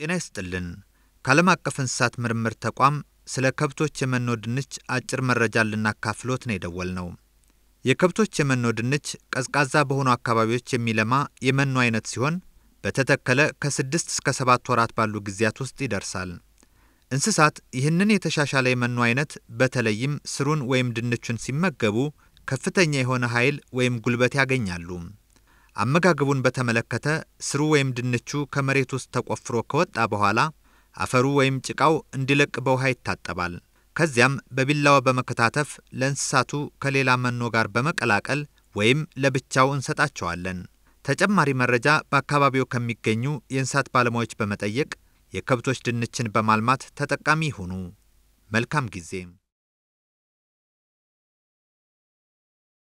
ጤና ይስጥልን። ከዓለም አቀፍ እንስሳት ምርምር ተቋም ስለ ከብቶች የመኖ ድንች አጭር መረጃ ልናካፍሎት ነው የደወል ነው። የከብቶች የመኖ ድንች ቀዝቃዛ በሆኑ አካባቢዎች የሚለማ የመኖ አይነት ሲሆን በተተከለ ከስድስት እስከ ሰባት ወራት ባሉ ጊዜያት ውስጥ ይደርሳል። እንስሳት ይህንን የተሻሻለ የመኖ አይነት በተለይም ስሩን ወይም ድንቹን ሲመገቡ ከፍተኛ የሆነ ኃይል ወይም ጉልበት ያገኛሉ። አመጋገቡን በተመለከተ ስሩ ወይም ድንቹ ከመሬት ውስጥ ተቆፍሮ ከወጣ በኋላ አፈሩ ወይም ጭቃው እንዲለቅ በውሃ ይታጠባል። ከዚያም በቢላዋ በመከታተፍ ለእንስሳቱ ከሌላ መኖ ጋር በመቀላቀል ወይም ለብቻው እንሰጣቸዋለን። ተጨማሪ መረጃ በአካባቢው ከሚገኙ የእንስሳት ባለሙያዎች በመጠየቅ የከብቶች ድንችን በማልማት ተጠቃሚ ይሁኑ። መልካም ጊዜ